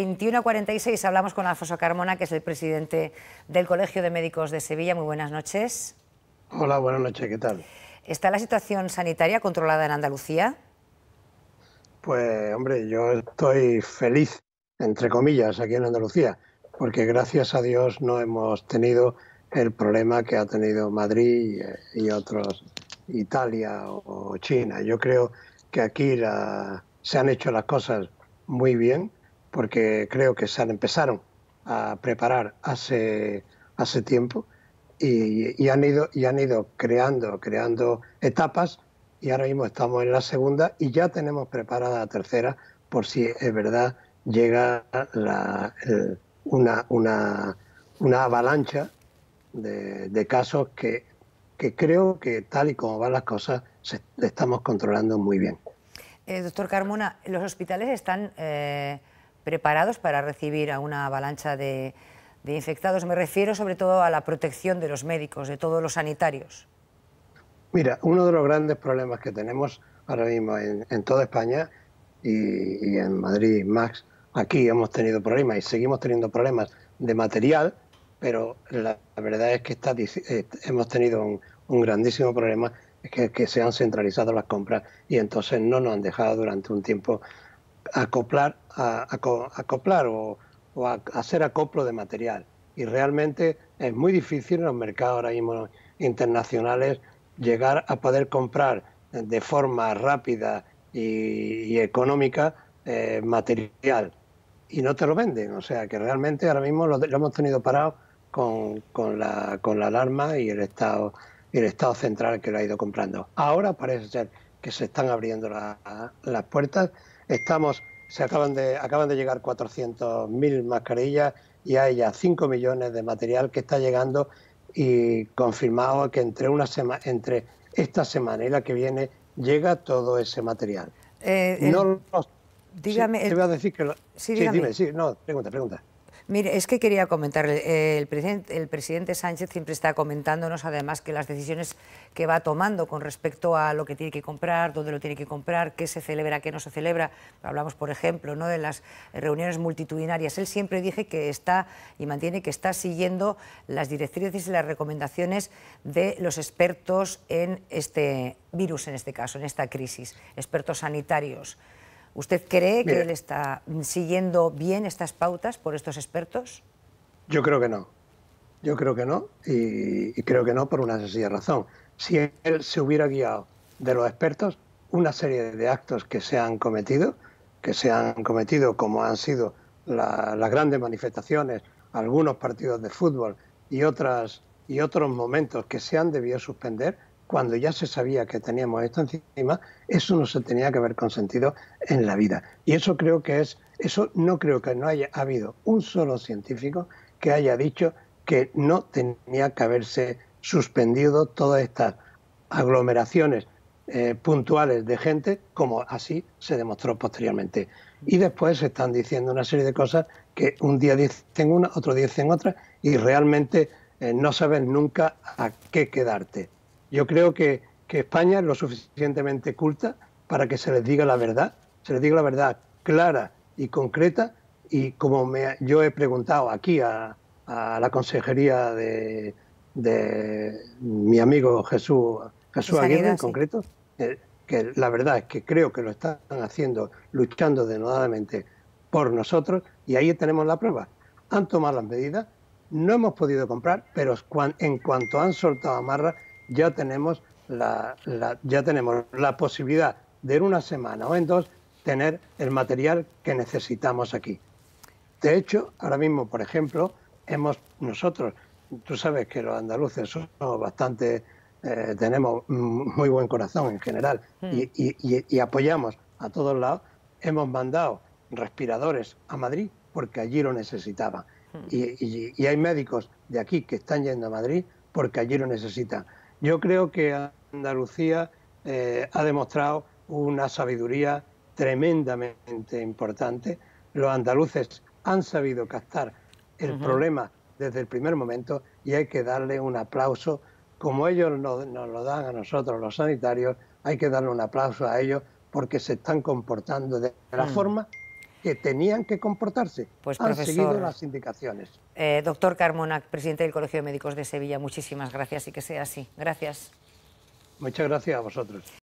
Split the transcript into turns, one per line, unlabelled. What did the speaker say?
21.46, hablamos con Alfonso Carmona, que es el presidente del Colegio de Médicos de Sevilla. Muy buenas noches. Hola,
buenas noches, ¿qué tal?
¿Está la situación sanitaria controlada en Andalucía?
Pues hombre, yo estoy feliz, entre comillas, aquí en Andalucía, porque gracias a Dios no hemos tenido el problema que ha tenido Madrid eh, y otros, Italia o China. Yo creo que aquí se han hecho las cosas muy bien porque creo que se empezaron a preparar hace, hace tiempo y, han ido, y han ido creando, creando etapas y ahora mismo estamos en la segunda y ya tenemos preparada la tercera por si es verdad llega una, avalancha de, casos que, creo que tal y como van las cosas se, estamos controlando muy bien.
Eh, doctor Carmona, los hospitales están... Eh, preparados para recibir a una avalancha de, infectados. Me refiero sobre todo a la protección de los médicos, de todos los sanitarios.
Mira, uno de los grandes problemas que tenemos ahora mismo en, toda España y, en Madrid, Max, aquí hemos tenido problemas y seguimos teniendo problemas de material, pero la, verdad es que está, eh, hemos tenido un, grandísimo problema, es que, que se han centralizado las compras y entonces no nos han dejado durante un tiempo acoplar, a, acoplar o, hacer acoplo de material. Y realmente es muy difícil en los mercados ahora mismo internacionales llegar a poder comprar de forma rápida y, económica eh, material y no te lo venden. O sea que realmente ahora mismo lo, hemos tenido parado con, con, la, alarma y el Estado y el Estado central que lo ha ido comprando. Ahora parece ser que se están abriendo las puertas. Estamos, se acaban de, acaban de llegar 400.000 mascarillas y hay ya 5 millones de material que está llegando y confirmado que entre, una entre esta semana y la que viene llega todo ese material.
Eh, no dígame. te voy a decir que. Lo, sí, sí, dime, sí, no, pregunta, pregunta. Mire, es que quería comentarle, eh, el, presidente, el presidente Sánchez siempre está comentándonos además que las decisiones que va tomando con respecto a lo que tiene que comprar, dónde lo tiene que comprar, qué se celebra, qué no se celebra, hablamos por ejemplo ¿no? de las reuniones multitudinarias, él siempre dice que está y mantiene que está siguiendo las directrices y las recomendaciones de los expertos en este virus, en este caso, en esta crisis, expertos sanitarios. ¿Usted cree que él está siguiendo bien estas pautas por estos expertos?
Yo creo que no. Yo creo que no. Y, creo que no por una sencilla razón. Si él se hubiera guiado de los expertos, una serie de actos que se han cometido, que se han cometido como han sido las grandes manifestaciones, algunos partidos de fútbol y, otras, y otros momentos que se han debido suspender, cuando ya se sabía que teníamos esto encima, eso no se tenía que haber consentido en la vida. Y eso creo que es, eso no creo que no haya habido un solo científico que haya dicho que no tenía que haberse suspendido todas estas aglomeraciones eh, puntuales de gente, como así se demostró posteriormente. Y después se están diciendo una serie de cosas que un día dicen una, otro día dicen otra, y realmente eh, no sabes nunca a qué quedarte. Yo creo que, España es lo suficientemente culta para que se les diga la verdad, se les diga la verdad clara y concreta. Y como yo he preguntado aquí a, la consejería de, mi amigo Jesús, Jesús Aguirre en concreto, que la verdad es que creo que lo están haciendo, luchando denodadamente por nosotros, y ahí tenemos la prueba. Han tomado las medidas, no hemos podido comprar, pero en cuanto han soltado amarras, ya tenemos la, ya tenemos la posibilidad de en una semana o en dos tener el material que necesitamos aquí. De hecho, ahora mismo, por ejemplo, hemos nosotros, tú sabes que los andaluces somos bastante, eh, tenemos muy buen corazón en general hmm. y, apoyamos a todos lados, hemos mandado respiradores a Madrid porque allí lo necesitaban. Hmm. Y, y, hay médicos de aquí que están yendo a Madrid porque allí lo necesitan. Yo creo que Andalucía eh, ha demostrado una sabiduría tremendamente importante. Los andaluces han sabido captar el problema desde el primer momento y hay que darle un aplauso, como ellos nos, nos lo dan a nosotros los sanitarios, hay que darle un aplauso a ellos porque se están comportando de la mm. forma que tenían que comportarse. Pues, Han seguido las
indicaciones. Eh, doctor Carmona, presidente del Colegio de Médicos de Sevilla, muchísimas gracias y que sea así. Gracias.
Muchas gracias a vosotros.